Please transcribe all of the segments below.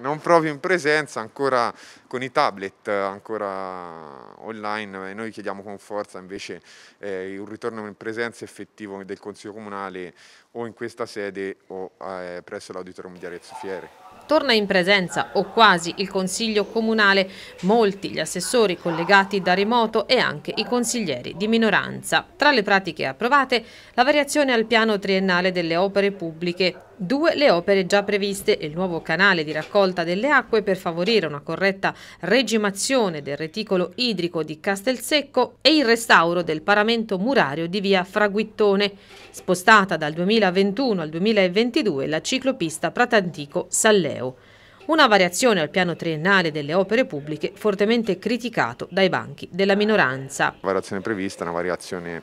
Non proprio in presenza, ancora con i tablet, ancora online e noi chiediamo con forza invece eh, un ritorno in presenza effettivo del Consiglio Comunale o in questa sede o eh, presso l'Auditorium di Arezzo Fiere. Torna in presenza o quasi il Consiglio Comunale, molti gli assessori collegati da remoto e anche i consiglieri di minoranza. Tra le pratiche approvate la variazione al piano triennale delle opere pubbliche Due le opere già previste e il nuovo canale di raccolta delle acque per favorire una corretta regimazione del reticolo idrico di Castelsecco e il restauro del paramento murario di via Fraguittone, spostata dal 2021 al 2022 la ciclopista Pratantico-Salleo. Una variazione al piano triennale delle opere pubbliche fortemente criticato dai banchi della minoranza. La variazione prevista è una variazione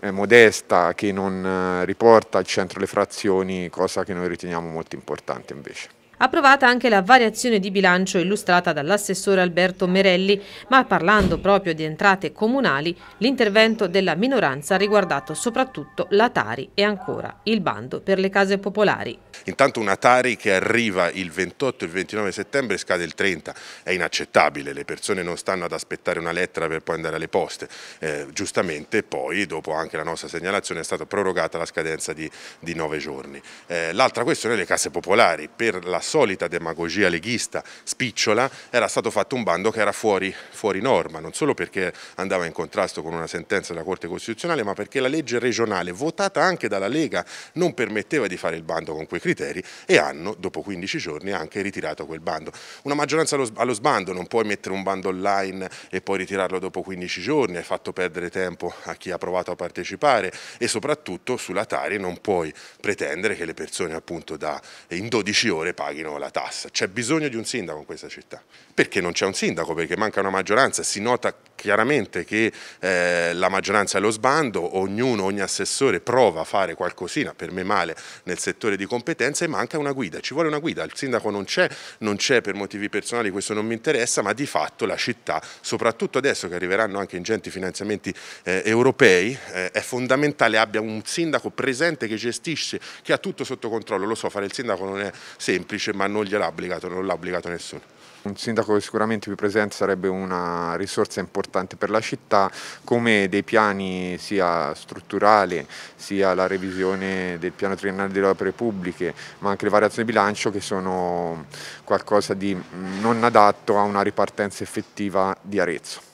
eh, modesta che non eh, riporta al centro le frazioni, cosa che noi riteniamo molto importante invece. Approvata anche la variazione di bilancio illustrata dall'assessore Alberto Merelli, ma parlando proprio di entrate comunali, l'intervento della minoranza ha riguardato soprattutto la Tari e ancora il bando per le case popolari. Intanto una Tari che arriva il 28 e il 29 settembre scade il 30, è inaccettabile, le persone non stanno ad aspettare una lettera per poi andare alle poste, eh, giustamente poi dopo anche la nostra segnalazione è stata prorogata la scadenza di, nove giorni. Eh, L'altra questione è le case popolari, per la solita demagogia leghista spicciola era stato fatto un bando che era fuori, fuori norma, non solo perché andava in contrasto con una sentenza della Corte Costituzionale, ma perché la legge regionale, votata anche dalla Lega, non permetteva di fare il bando con quei criteri e hanno, dopo 15 giorni, anche ritirato quel bando. Una maggioranza allo sbando, non puoi mettere un bando online e poi ritirarlo dopo 15 giorni, hai fatto perdere tempo a chi ha provato a partecipare e soprattutto sulla Tari non puoi pretendere che le persone appunto da, in 12 ore paghino paghino la tassa. C'è bisogno di un sindaco in questa città. Perché non c'è un sindaco? Perché manca una maggioranza, si nota chiaramente che eh, la maggioranza è lo sbando, ognuno, ogni assessore prova a fare qualcosina, per me male, nel settore di competenze e manca una guida, ci vuole una guida, il sindaco non c'è, non c'è per motivi personali, questo non mi interessa, ma di fatto la città, soprattutto adesso che arriveranno anche ingenti finanziamenti eh, europei, eh, è fondamentale abbia un sindaco presente che gestisce, che ha tutto sotto controllo, lo so, fare il sindaco non è semplice, ma non gliel'ha obbligato, non l'ha obbligato nessuno. Un sindaco sicuramente più presente sarebbe una risorsa importante per la città, come dei piani sia strutturale, sia la revisione del piano triennale delle opere pubbliche, ma anche le variazioni di bilancio che sono qualcosa di non adatto a una ripartenza effettiva di Arezzo.